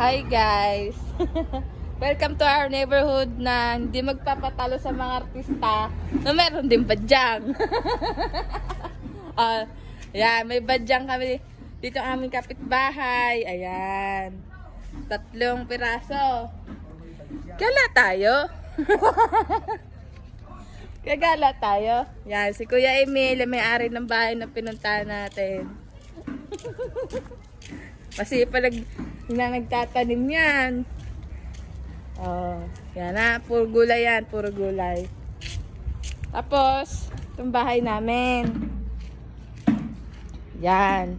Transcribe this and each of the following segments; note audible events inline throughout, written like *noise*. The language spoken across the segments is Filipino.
Hi guys! *laughs* Welcome to our neighborhood na hindi magpapatalo sa mga artista na no, meron din badyang. uh, *laughs* ayan, may badyang kami dito ang aming kapitbahay. Ayan. Tatlong piraso. Gala tayo. Kagala *laughs* tayo. Yan, si Kuya Emil, may-ari ng bahay na pinuntahan natin. *laughs* Kasi palag na nagtatanim yan. Oh, yan na. Puro gulay yan. Puro gulay. Tapos, itong bahay namin. Yan.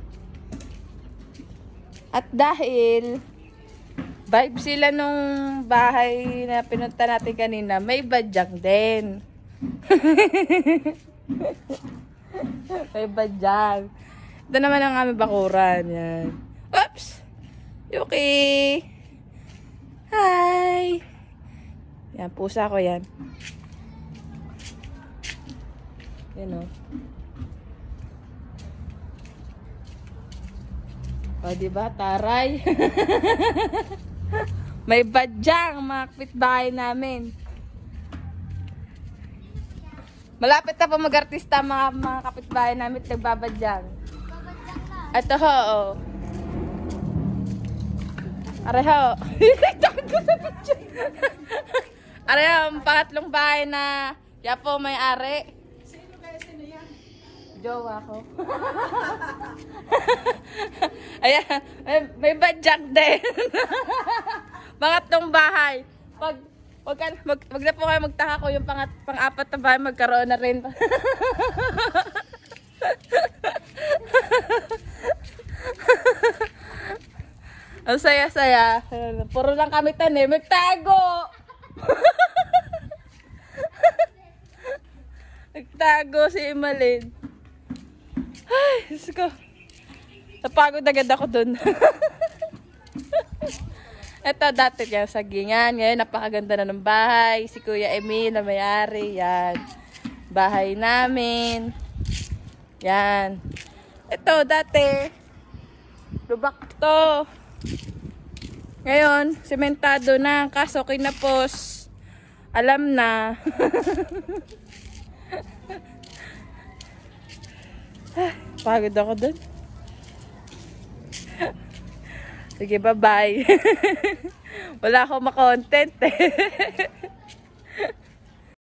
At dahil vibe sila nung bahay na pinunta natin kanina, may badyang din. *laughs* may badyang. Ito naman ang aming bakuran. Yan. Oops! Yuki! Hi! Yan, pusa ko yan. Yan o. Oh. O, diba? Taray! *laughs* May badyang mga kapitbahay namin. Malapit na po mag-artista mga, mga kapitbahay namin at nagbabadyang. Ito ho, oh. Aray ho. ko ho, ang pangatlong bahay na yan po may ari. Sino kaya sino yan? Jowa ko. *laughs* Ayan, may, may badjak din. *laughs* pangatlong bahay. Pag, wag, ka, wag, wag na po kayo magtaka ko yung pangat, pang-apat na bahay magkaroon na rin. *laughs* Ang saya-saya. Puro lang kami tanim. Nagtago! Nagtago si Imalin. Ay, Diyos ko. Napagod agad ako dun. Ito, dati yan, sagingan. Ngayon, napakaganda na ng bahay. Si Kuya Emil na may-ari. Yan. Bahay namin. Yan. Ito, dati. Lubak to. Ngayon, sementado na. Kaso kinapos. Alam na. *laughs* Pagod ako dun. Sige, bye-bye. *laughs* Wala akong makontent eh. *laughs*